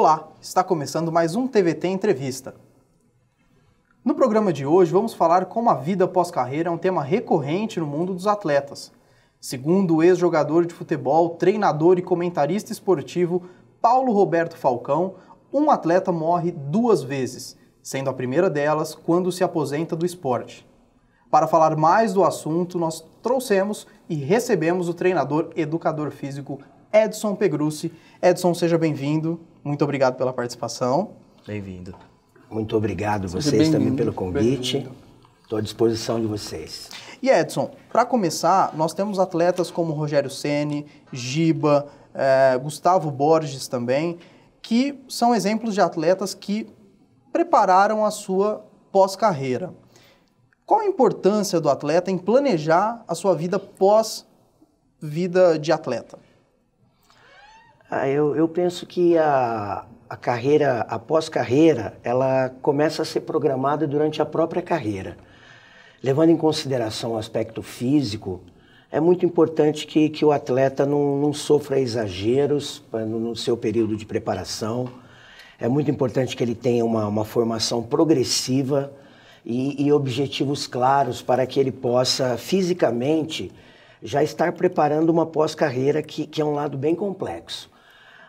Olá, está começando mais um TVT Entrevista. No programa de hoje vamos falar como a vida pós-carreira é um tema recorrente no mundo dos atletas. Segundo o ex-jogador de futebol, treinador e comentarista esportivo Paulo Roberto Falcão, um atleta morre duas vezes, sendo a primeira delas quando se aposenta do esporte. Para falar mais do assunto, nós trouxemos e recebemos o treinador educador físico Edson Pegrucci. Edson, seja bem-vindo. Muito obrigado pela participação. Bem-vindo. Muito obrigado Seja vocês também pelo convite. Estou à disposição de vocês. E Edson, para começar, nós temos atletas como Rogério Ceni, Giba, eh, Gustavo Borges também, que são exemplos de atletas que prepararam a sua pós-carreira. Qual a importância do atleta em planejar a sua vida pós vida de atleta? Ah, eu, eu penso que a, a carreira, a pós-carreira, ela começa a ser programada durante a própria carreira. Levando em consideração o aspecto físico, é muito importante que, que o atleta não, não sofra exageros eh, no seu período de preparação. É muito importante que ele tenha uma, uma formação progressiva e, e objetivos claros para que ele possa fisicamente já estar preparando uma pós-carreira que, que é um lado bem complexo.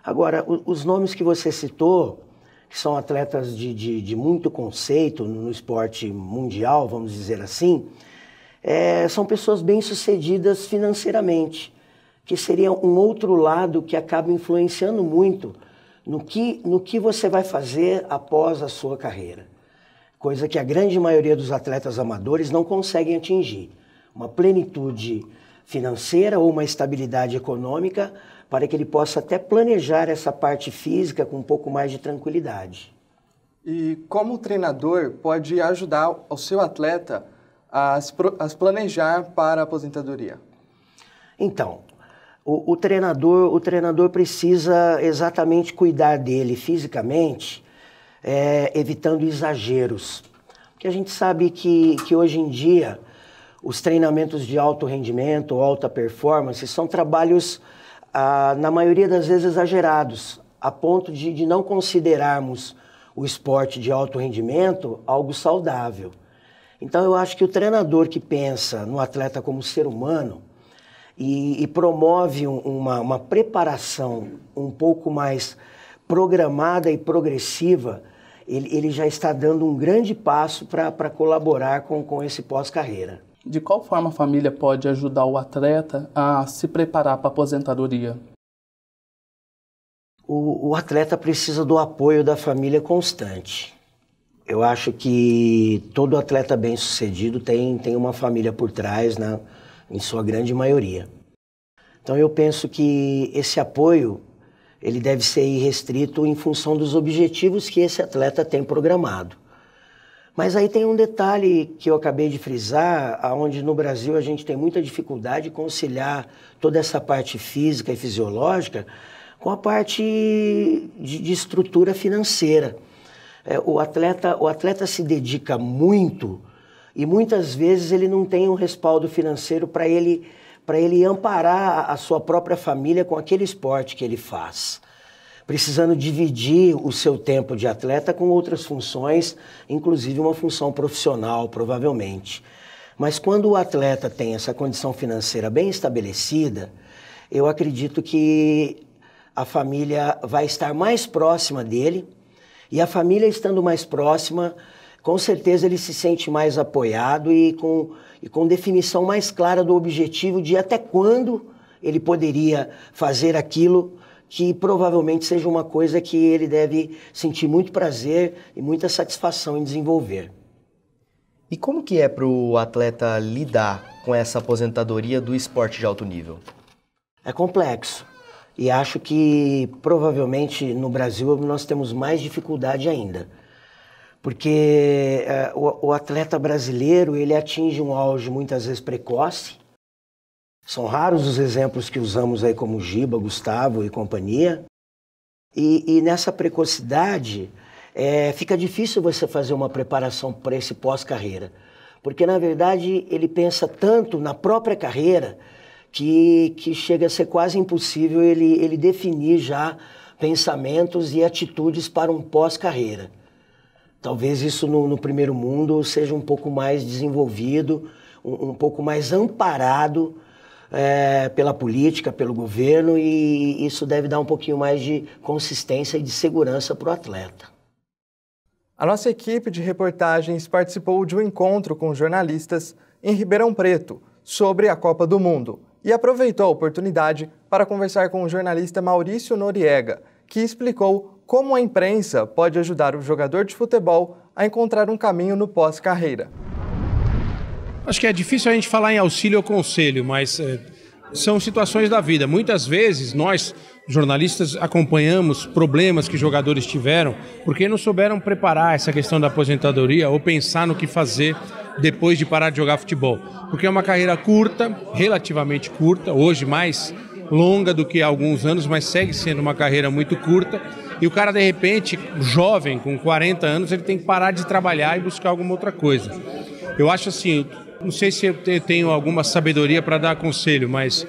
Agora, os nomes que você citou, que são atletas de, de, de muito conceito no esporte mundial, vamos dizer assim, é, são pessoas bem-sucedidas financeiramente, que seria um outro lado que acaba influenciando muito no que, no que você vai fazer após a sua carreira. Coisa que a grande maioria dos atletas amadores não conseguem atingir. Uma plenitude financeira ou uma estabilidade econômica para que ele possa até planejar essa parte física com um pouco mais de tranquilidade. E como o treinador pode ajudar o seu atleta a, a planejar para a aposentadoria? Então, o, o, treinador, o treinador precisa exatamente cuidar dele fisicamente, é, evitando exageros. Porque a gente sabe que, que hoje em dia os treinamentos de alto rendimento, alta performance, são trabalhos, ah, na maioria das vezes, exagerados, a ponto de, de não considerarmos o esporte de alto rendimento algo saudável. Então, eu acho que o treinador que pensa no atleta como ser humano e, e promove um, uma, uma preparação um pouco mais programada e progressiva, ele, ele já está dando um grande passo para colaborar com, com esse pós-carreira. De qual forma a família pode ajudar o atleta a se preparar para a aposentadoria? O, o atleta precisa do apoio da família constante. Eu acho que todo atleta bem-sucedido tem, tem uma família por trás, né? em sua grande maioria. Então eu penso que esse apoio ele deve ser restrito em função dos objetivos que esse atleta tem programado. Mas aí tem um detalhe que eu acabei de frisar, aonde no Brasil a gente tem muita dificuldade de conciliar toda essa parte física e fisiológica com a parte de, estrutura financeira. É, o, atleta, o atleta se dedica muito e muitas vezes ele não tem um respaldo financeiro para ele para ele amparar a sua própria família com aquele esporte que ele faz precisando dividir o seu tempo de atleta com outras funções, inclusive uma função profissional, provavelmente. Mas quando o atleta tem essa condição financeira bem estabelecida, eu acredito que a família vai estar mais próxima dele, e a família estando mais próxima, com certeza ele se sente mais apoiado e com, e com definição mais clara do objetivo de até quando ele poderia fazer aquilo que provavelmente seja uma coisa que ele deve sentir muito prazer e muita satisfação em desenvolver. E como que é para o atleta lidar com essa aposentadoria do esporte de alto nível? É complexo. E acho que provavelmente no Brasil nós temos mais dificuldade ainda. Porque uh, o, o atleta brasileiro ele atinge um auge muitas vezes precoce, são raros os exemplos que usamos aí como Giba, Gustavo e companhia. E, e nessa precocidade, é, fica difícil você fazer uma preparação para esse pós-carreira. Porque, na verdade, ele pensa tanto na própria carreira que, que chega a ser quase impossível ele, ele definir já pensamentos e atitudes para um pós-carreira. Talvez isso no, no, primeiro mundo seja um pouco mais desenvolvido, um, um pouco mais amparado é, pela política, pelo governo, e isso deve dar um pouquinho mais de consistência e de segurança para o atleta. A nossa equipe de reportagens participou de um encontro com jornalistas em Ribeirão Preto sobre a Copa do Mundo e aproveitou a oportunidade para conversar com o jornalista Maurício Noriega, que explicou como a imprensa pode ajudar o jogador de futebol a encontrar um caminho no pós-carreira. Acho que é difícil a gente falar em auxílio ou conselho, mas é, são situações da vida. Muitas vezes nós, jornalistas, acompanhamos problemas que jogadores tiveram porque não souberam preparar essa questão da aposentadoria ou pensar no que fazer depois de parar de jogar futebol. Porque é uma carreira curta, relativamente curta, hoje mais longa do que há alguns anos, mas segue sendo uma carreira muito curta. E o cara, de repente, jovem, com 40 anos, ele tem que parar de trabalhar e buscar alguma outra coisa. Eu acho assim, não sei se eu tenho alguma sabedoria para dar conselho, mas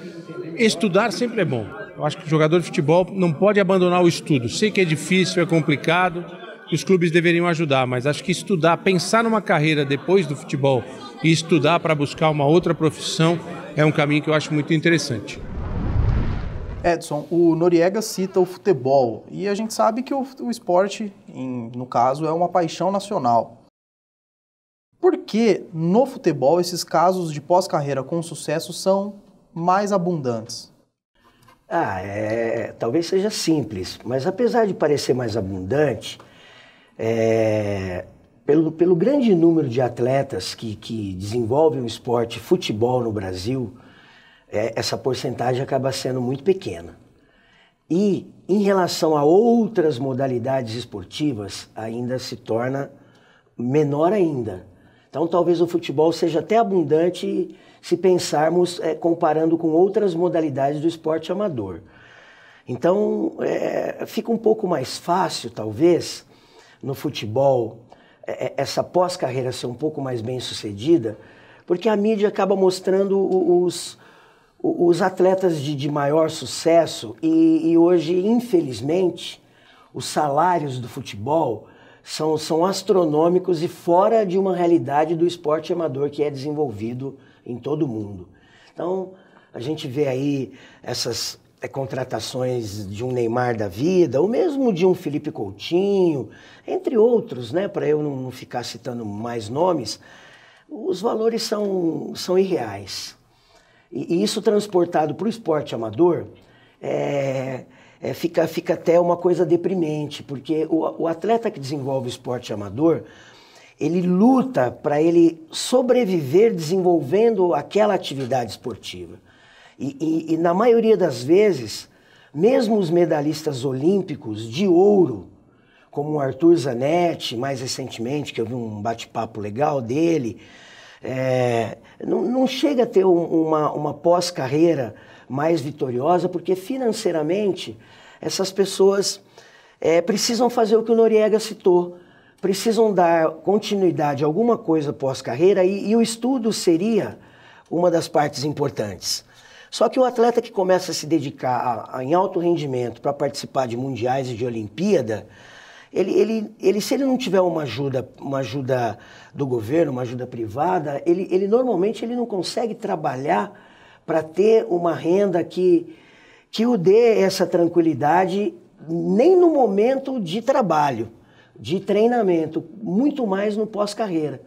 estudar sempre é bom. Eu acho que o jogador de futebol não pode abandonar o estudo. Sei que é difícil, é complicado, os clubes deveriam ajudar, mas acho que estudar, pensar numa carreira depois do futebol e estudar para buscar uma outra profissão é um caminho que eu acho muito interessante. Edson, o Noriega cita o futebol e a gente sabe que o, o esporte, em, no caso, é uma paixão nacional. Porque no futebol esses casos de pós-carreira com sucesso são mais abundantes? Ah, é, talvez seja simples, mas apesar de parecer mais abundante, é, pelo, pelo grande número de atletas que, que desenvolvem o esporte futebol no Brasil, é, essa porcentagem acaba sendo muito pequena. E em relação a outras modalidades esportivas, ainda se torna menor ainda. Então, talvez o futebol seja até abundante se pensarmos é, comparando com outras modalidades do esporte amador. Então, é, fica um pouco mais fácil, talvez, no futebol, é, essa pós-carreira ser um pouco mais bem sucedida, porque a mídia acaba mostrando os, os atletas de, de maior sucesso e, e hoje, infelizmente, os salários do futebol são, são astronômicos e fora de uma realidade do esporte amador que é desenvolvido em todo o mundo. Então, a gente vê aí essas é, contratações de um Neymar da vida, ou mesmo de um Felipe Coutinho, entre outros, né, para eu não, não ficar citando mais nomes, os valores são, são irreais. E, e isso transportado para o esporte amador é, é, fica, fica até uma coisa deprimente, porque o, o atleta que desenvolve esporte amador, ele luta para ele sobreviver desenvolvendo aquela atividade esportiva. E, e, e, na maioria das vezes, mesmo os medalhistas olímpicos de ouro, como o Arthur Zanetti, mais recentemente, que eu vi um bate-papo legal dele, é, não, não, chega a ter um, uma, uma pós-carreira mais vitoriosa, porque financeiramente essas pessoas é, precisam fazer o que o Noriega citou, precisam dar continuidade a alguma coisa pós-carreira e, e o estudo seria uma das partes importantes. Só que o atleta que começa a se dedicar a, a, em alto rendimento para participar de mundiais e de Olimpíada, ele, ele, ele, se ele não tiver uma ajuda, uma ajuda do governo, uma ajuda privada, ele, ele normalmente ele não consegue trabalhar para ter uma renda que que o dê essa tranquilidade nem no momento de trabalho, de treinamento, muito mais no pós-carreira.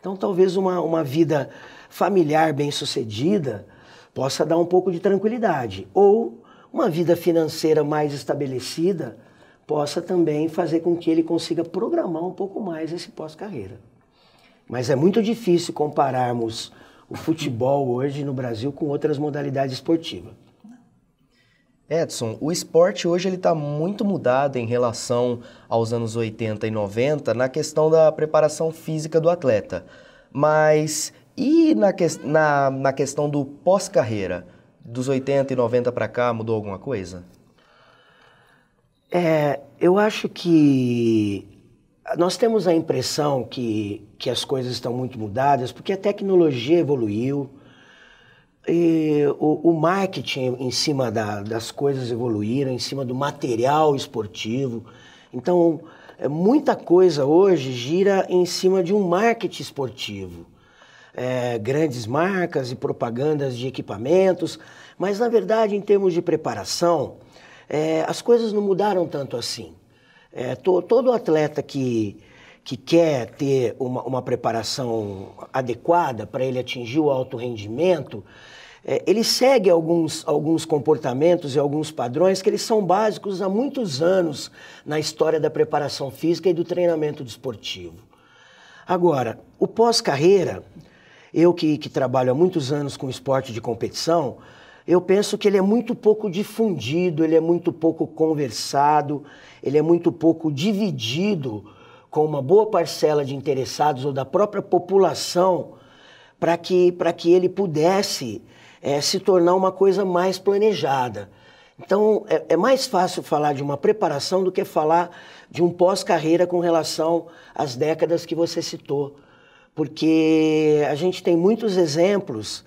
Então, talvez uma, uma vida familiar bem-sucedida possa dar um pouco de tranquilidade. Ou uma vida financeira mais estabelecida possa também fazer com que ele consiga programar um pouco mais esse pós-carreira. Mas é muito difícil compararmos o futebol hoje no Brasil com outras modalidades esportivas. Edson, o esporte hoje ele está muito mudado em relação aos anos 80 e 90 na questão da preparação física do atleta. Mas e na, que, na, na questão do pós-carreira? Dos 80 e 90 para cá, mudou alguma coisa? É, eu acho que nós temos a impressão que, que as coisas estão muito mudadas porque a tecnologia evoluiu, e o, o, marketing em cima da, das coisas evoluíram, em cima do material esportivo. Então, é, muita coisa hoje gira em cima de um marketing esportivo. É, grandes marcas e propagandas de equipamentos, mas na verdade, em termos de preparação, é, as coisas não mudaram tanto assim. É, to, todo atleta que que quer ter uma, uma preparação adequada para ele atingir o alto rendimento, é, ele segue alguns, alguns comportamentos e alguns padrões que eles são básicos há muitos anos na história da preparação física e do treinamento desportivo. Agora, o pós-carreira, eu que, que trabalho há muitos anos com esporte de competição, eu penso que ele é muito pouco difundido, ele é muito pouco conversado, ele é muito pouco dividido com uma boa parcela de interessados ou da própria população para que, que ele pudesse é, se tornar uma coisa mais planejada. Então, é, é, mais fácil falar de uma preparação do que falar de um pós-carreira com relação às décadas que você citou. Porque a gente tem muitos exemplos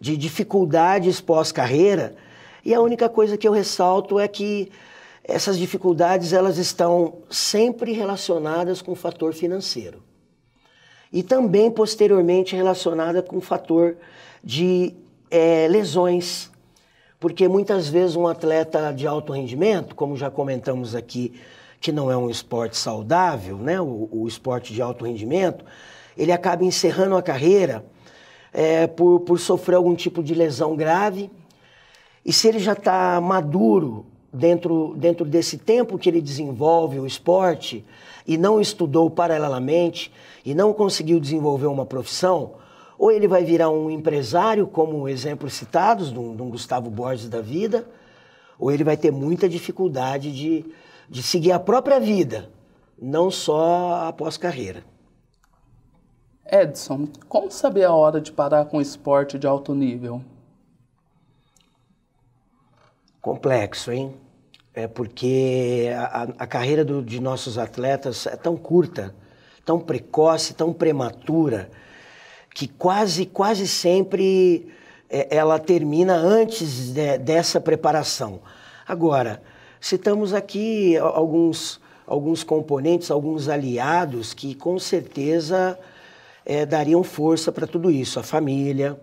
de dificuldades pós-carreira e a única coisa que eu ressalto é que essas dificuldades elas estão sempre relacionadas com o fator financeiro e também posteriormente relacionada com o fator de é, lesões, porque muitas vezes um atleta de alto rendimento, como já comentamos aqui, que não é um esporte saudável, né? o, o esporte de alto rendimento, ele acaba encerrando a carreira é, por, por sofrer algum tipo de lesão grave. E se ele já está maduro dentro, dentro desse tempo que ele desenvolve o esporte e não estudou paralelamente e não conseguiu desenvolver uma profissão, ou ele vai virar um empresário, como exemplos citados, de um, Gustavo Borges da vida, ou ele vai ter muita dificuldade de, de seguir a própria vida, não só após carreira. Edson, como saber a hora de parar com o esporte de alto nível? Complexo, hein? É porque a, a carreira do, de nossos atletas é tão curta, tão precoce, tão prematura, que quase, quase sempre é, ela termina antes de, dessa preparação. Agora, citamos aqui alguns, alguns componentes, alguns aliados que com certeza é, dariam força para tudo isso: a família,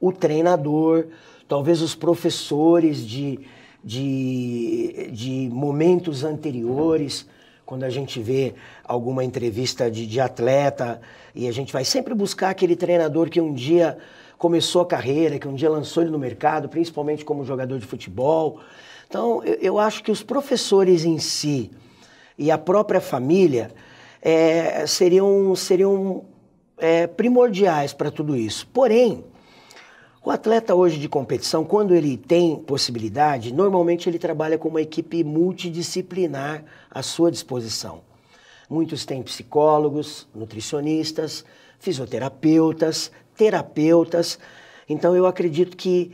o treinador talvez os professores de, de, de momentos anteriores, quando a gente vê alguma entrevista de, de atleta, e a gente vai sempre buscar aquele treinador que um dia começou a carreira, que um dia lançou ele no mercado, principalmente como jogador de futebol. Então, eu, eu acho que os professores em si e a própria família é, seriam, seriam é, primordiais para tudo isso. Porém, o atleta hoje de competição, quando ele tem possibilidade, normalmente ele trabalha com uma equipe multidisciplinar à sua disposição. Muitos têm psicólogos, nutricionistas, fisioterapeutas, terapeutas. Então eu acredito que,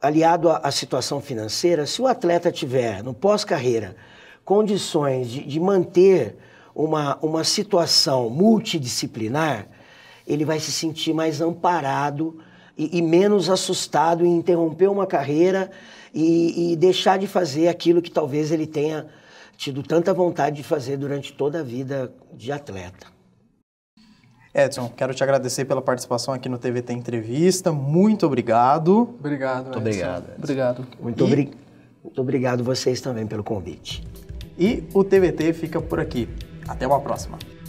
aliado à situação financeira, se o atleta tiver no pós-carreira condições de, de manter uma, uma situação multidisciplinar, ele vai se sentir mais amparado e, e menos assustado em interromper uma carreira e, e deixar de fazer aquilo que talvez ele tenha tido tanta vontade de fazer durante toda a vida de atleta. Edson, quero te agradecer pela participação aqui no TVT Entrevista. Muito obrigado. Obrigado. Muito obrigado. Edson. Obrigado. Muito, e... obri... Muito obrigado vocês também pelo convite. E o TVT fica por aqui. Até uma próxima.